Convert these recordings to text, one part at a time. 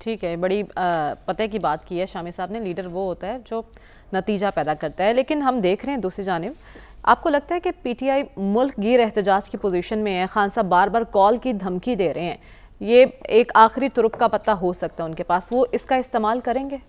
ठीक है बड़ी पते की बात की है शामी साहब ने लीडर वो होता है जो नतीजा पैदा करता है लेकिन हम देख रहे हैं दूसरी जानब आपको लगता है कि पीटीआई मुल्क गिर एहतजाज की पोजीशन में है खान साहब बार बार कॉल की धमकी दे रहे हैं ये एक आखिरी तुरुप का पत्ता हो सकता है उनके पास वो इसका इस्तेमाल करेंगे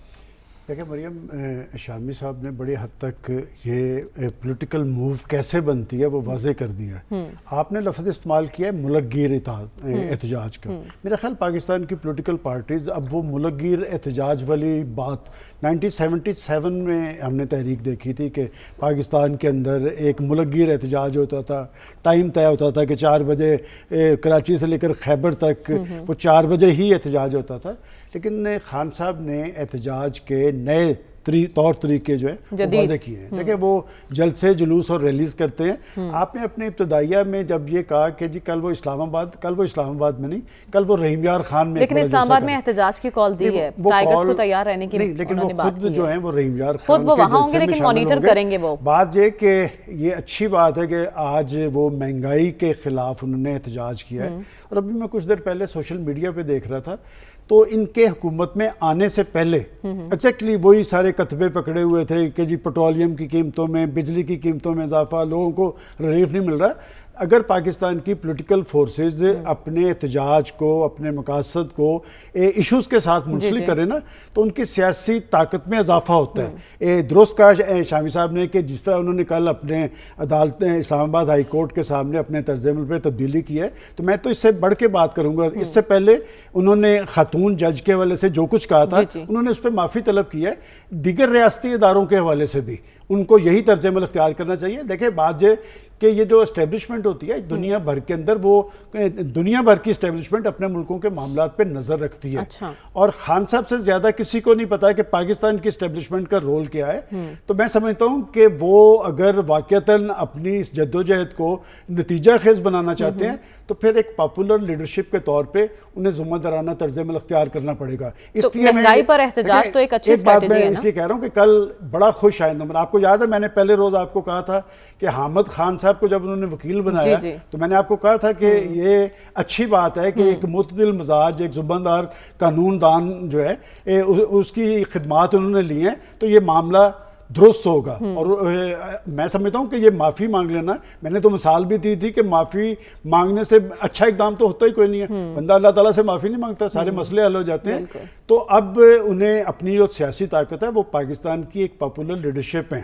देखिए मरियम शामी साहब ने बड़ी हद तक ये पॉलिटिकल मूव कैसे बनती है वो वाजे कर दिया है हम्म। आपने लफ्ज़ इस्तेमाल किया है मुलगीर हम्म। एहतजाज का हम्म। मेरा ख्याल पाकिस्तान की पॉलिटिकल पार्टीज़ अब वो मुलगीर एहतजाज वाली बात 1977 में हमने तहरीक देखी थी कि पाकिस्तान के अंदर एक मुलगीर एहतजाज होता था टाइम तय होता था कि चार बजे कराची से लेकर खैबर तक वो चार बजे ही एहतजाज होता था लेकिन खान साहब ने एहतजाज के नए तरी, तौर तरीके जो है वादे किए हैं देखिए हम्म। वो जलसे जुलूस और रैलीज करते हैं हम्म। आपने अपने इब्तदाइया में जब ये कहा कि जी कल वो इस्लामाबाद कल वो इस्लामाबाद में नहीं कल वो रहीम यार खान में लेकिन इस्लामाबाद में एहतजाज की कॉल दी है टाइगर्स को तैयार रहने की नहीं लेकिन वो खुद जो है वो रहीम यार खान लेकिन मॉनिटर करेंगे वो बात ये कि ये अच्छी बात है कि आज वो महंगाई के खिलाफ उन्होंने एहतजाज किया है हम्म। और अभी मैं कुछ देर पहले सोशल मीडिया पर देख रहा था तो इनके हुकूमत में आने से पहले एक्जैक्टली वही सारे सारे कतबे पकड़े हुए थे कि जी पेट्रोलियम की कीमतों में बिजली की कीमतों में इजाफा लोगों को रिलीफ नहीं मिल रहा अगर पाकिस्तान की पोलिटिकल फोर्सेज हम्म। अपने एहतजाज को अपने मकासद को इश्यूज़ के साथ मुंसलिक करें ना तो उनकी सियासी ताकत में इजाफा होता हम्म। है ए, दुरुस्त कहा शामी साहब ने कि जिस तरह उन्होंने कल अपने अदालतें इस्लामाबाद हाई कोर्ट के सामने अपने तर्ज अमल पर तब्दीली की है तो मैं तो इससे बढ़ के बात करूँगा हम्म। इससे पहले उन्होंने खातून जज के हवाले से जो कुछ कहा था उन्होंने उस पर माफ़ी तलब की है दीगर रियासती इदारों के हवाले से भी उनको यही तर्ज अमल अख्तियार करना चाहिए देखिए बात यह कि ये जो इस्टेब्लिशमेंट होती है दुनिया भर के अंदर वो दुनिया भर की इस्टेब्लिशमेंट अपने मुल्कों के मामला पर नज़र रखती है अच्छा। और खान साहब से ज़्यादा किसी को नहीं पता कि पाकिस्तान की इस्टेब्लिशमेंट का रोल क्या है हम्म। तो मैं समझता हूँ कि वो अगर वाक़ता अपनी इस जद्दोजहद को नतीजा खेज बनाना चाहते हम्म। हैं तो फिर एक पॉपुलर लीडरशिप के तौर पर उन्हें जुम्मेदाराना तर्ज अमल अख्तियार करना पड़ेगा तो इसलिए तो इसलिए कह रहा हूँ कि कल बड़ा खुश नंबर आपको याद है मैंने पहले रोज़ आपको कहा था कि हामद खान साहब को जब उन्होंने वकील बनाया जी, जी। तो मैंने आपको कहा था कि हम्म। ये अच्छी बात है कि एक हम्म। मुतदिल मिजाज एक जुबानदार कानून दान जो है ए, उ, उसकी खदमात उन्होंने ली हैं तो ये मामला दुरुस्त होगा हम्म। और मैं समझता हूँ कि ये माफ़ी मांग लेना मैंने तो मिसाल भी दी थी कि माफ़ी मांगने से अच्छा इकदाम तो होता ही कोई नहीं है हम्म। बंदा अल्लाह ताला से माफ़ी नहीं मांगता सारे हम्म। मसले हल हो जाते हैं तो अब उन्हें अपनी जो सियासी ताकत है वो पाकिस्तान की एक पॉपुलर लीडरशिप है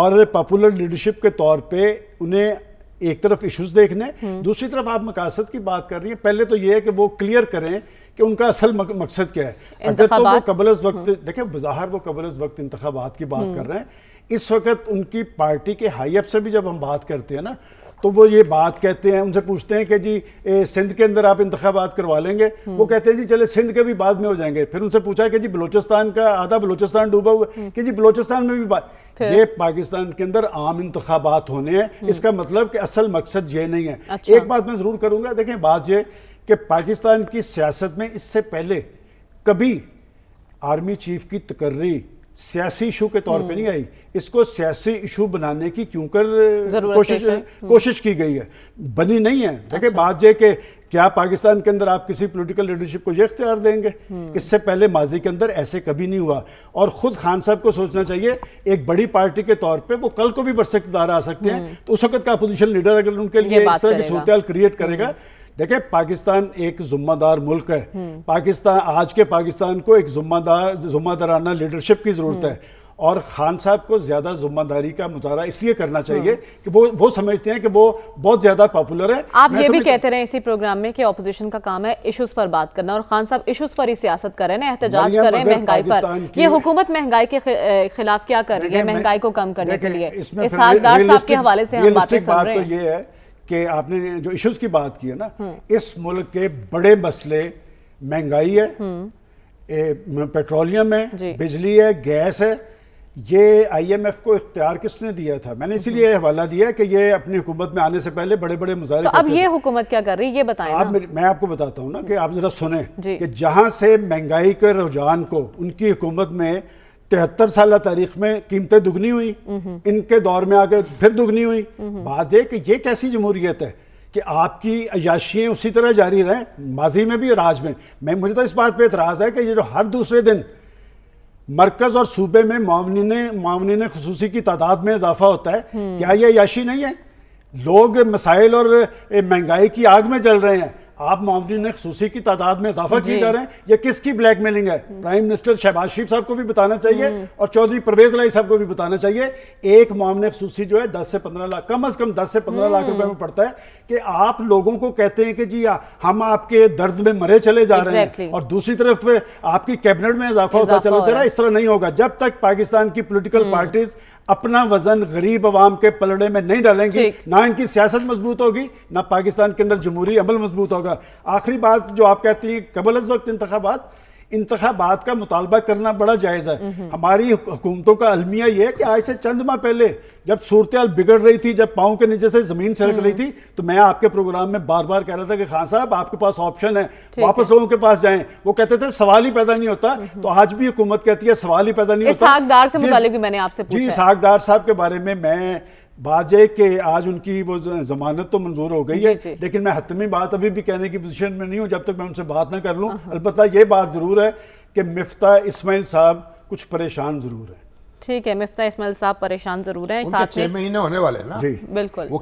और पॉपुलर लीडरशिप के तौर पर उन्हें एक तरफ इश्यूज देखने दूसरी तरफ आप मकासद की बात कर रही हैं पहले तो ये है कि वो क्लियर करें कि उनका असल मकसद क्या है अगर तो वो कबल वक्त हम्म। देखें बाहर वो कबल वक्त इंतबात की बात हम्म। कर रहे हैं इस वक्त उनकी पार्टी के हाई से भी जब हम बात करते हैं ना तो वो ये बात कहते हैं उनसे पूछते हैं कि जी सिंध के अंदर आप इंतबात करवा लेंगे हम्म। वो कहते हैं जी चले सिंध के भी बाद में हो जाएंगे फिर उनसे पूछा कि जी बलोचिस्तान का आधा बलोचिस्तान डूबा हुआ कि जी बलोचिस्तान में भी बात ये पाकिस्तान के अंदर आम इंतबात होने हैं इसका मतलब कि असल मकसद ये नहीं है अच्छा। एक बात मैं ज़रूर करूंगा देखें बात ये कि पाकिस्तान की सियासत में इससे पहले कभी आर्मी चीफ की तकर्री सियासी इशू के तौर पे नहीं हम्म। आई इसको सियासी इशू बनाने की क्यों कर कोशिश हम्म। कोशिश की गई है बनी नहीं है देखिए अच्छा। बात यह कि क्या पाकिस्तान के अंदर आप किसी पॉलिटिकल लीडरशिप को यह इख्तियार देंगे हम्म। इससे पहले माजी के अंदर ऐसे कभी नहीं हुआ और ख़ुद खान साहब को सोचना चाहिए एक बड़ी पार्टी के तौर पे वो कल को भी बरसकदार आ सकते हैं तो उस वक्त का अपोजिशन लीडर अगर उनके लिए इस तरह की सूरत क्रिएट करेगा देखिए पाकिस्तान एक जुम्मेदार मुल्क है पाकिस्तान आज के पाकिस्तान को एक जुम्मेदार जुम्मेदाराना लीडरशिप की ज़रूरत है और खान साहब को ज़्यादा जुम्मेदारी का मुजाहरा इसलिए करना चाहिए हाँ। कि वो वो समझते हैं कि वो बहुत ज़्यादा पॉपुलर है आप ये भी कहते रहे इसी प्रोग्राम में कि ऑपोजिशन का काम है इश्यूज़ पर बात करना और खान साहब इश्यूज़ पर ही सियासत कर रहे हैं एहतजाज कर रहे हैं महंगाई पर ये हुकूमत महंगाई के खिलाफ क्या कर रही है महंगाई को कम करने के लिए इसमें के हवाले से तो ये है कि आपने जो इश्यूज की बात की है ना इस मुल्क के बड़े मसले महंगाई है पेट्रोलियम है बिजली है गैस है ये आईएमएफ को इख्तियार किसने दिया था मैंने इसीलिए हवाला दिया कि ये अपनी हुकूमत में आने से पहले बड़े बड़े मुजाहरे तो अब ये हुकूमत क्या कर रही है ये बताएं आप मैं आपको बताता हूँ ना कि आप जरा सुने कि जहाँ से महंगाई के रुझान को उनकी हुकूमत में तिहत्तर साल तारीख में कीमतें दुगनी हुई इनके दौर में आके फिर दुगनी हुई बात यह कि ये कैसी जमहूरियत है कि आपकी अयाशियाँ उसी तरह जारी रहें माजी में भी और आज में मैं मुझे तो इस बात पर एतराज़ है कि ये जो हर दूसरे दिन मरकज़ और सूबे में मामनिन मामनिन खसूसी की तादाद में इजाफा होता है हम्म। क्या ये अयाशी नहीं है लोग मसाइल और महंगाई की आग में जल रहे हैं आप ने नक्सूसी की तादाद में इजाफा किए जा रहे हैं ये किसकी मेलिंग है prime hmm. Minister Shahbaz Sharif साहब को भी बताना चाहिए हम्म। और चौधरी परवेज लाई साहब को भी बताना चाहिए एक मामले खसूसी जो है दस से पंद्रह लाख कम अज कम दस से पंद्रह लाख रुपए में हम्म। पड़ता है कि आप लोगों को कहते हैं कि जी हाँ, हम आपके दर्द में मरे चले जा रहे हैं और दूसरी तरफ आपकी कैबिनेट में इजाफा होता चला जा रहा है इस तरह नहीं होगा जब तक पाकिस्तान की पोलिटिकल पार्टीज अपना वजन गरीब आवाम के पलड़े में नहीं डालेंगे ना इनकी सियासत मजबूत होगी ना पाकिस्तान के अंदर जमहूरी अमल मजबूत होगा आखिरी बात जो आप कहती हैं कबल अज वक्त इंतबात इंतबात का मुतालबा करना बड़ा जायज़ है हमारी हुकूमतों का अलमिया यह है कि आज से चंद माह पहले जब सूरत बिगड़ रही थी जब पाओं के नीचे से ज़मीन छिड़क रही थी तो मैं आपके प्रोग्राम में बार बार कह रहा था कि खान साहब आपके पास ऑप्शन है वापस लोगों के पास जाए वो कहते थे सवाल ही पैदा नहीं होता तो आज भी हुकूमत कहती है सवाल ही पैदा नहीं होता जी सागदार साहब के बारे में मैं यह कि आज उनकी वो जमानत तो मंजूर हो गई है लेकिन मैं हतमी बात अभी भी कहने की पोजिशन में नहीं हूँ जब तक मैं उनसे बात ना कर लूँ हाँ, हाँ। अलबत् ये बात ज़रूर है कि मिफ्ता इसमाइल साहब कुछ परेशान ज़रूर है ठीक है मिफ्ता इसमाइल साहब परेशान ज़रूर है छह महीने होने वाले ना जी बिल्कुल